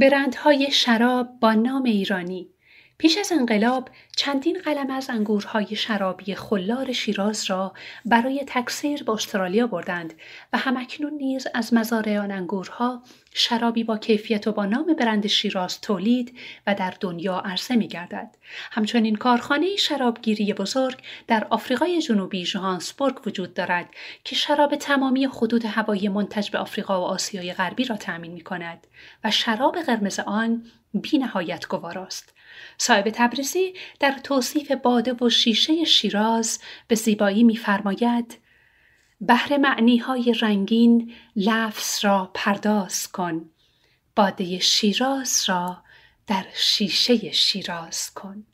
برندهای شراب با نام ایرانی پیش از انقلاب چندین قلم از انگورهای شرابی خلار شیراز را برای تکثیر به استرالیا بردند و همکنون نیز از مزارع آن انگورها شرابی با کیفیت و با نام برند شیراز تولید و در دنیا عرضه می گردد. همچنین کارخانه شرابگیری بزرگ در آفریقای جنوبی جوهانسبورگ وجود دارد که شراب تمامی حدود هوایی منتج به آفریقا و آسیای غربی را تأمین می کند و شراب قرمز آن بی نهایت گواراست. صاحب تبریزی در توصیف باده و شیشه شیراز به زیبایی میفرماید. بهر های رنگین لفظ را پرداز کن باده شیراز را در شیشه شیراز کن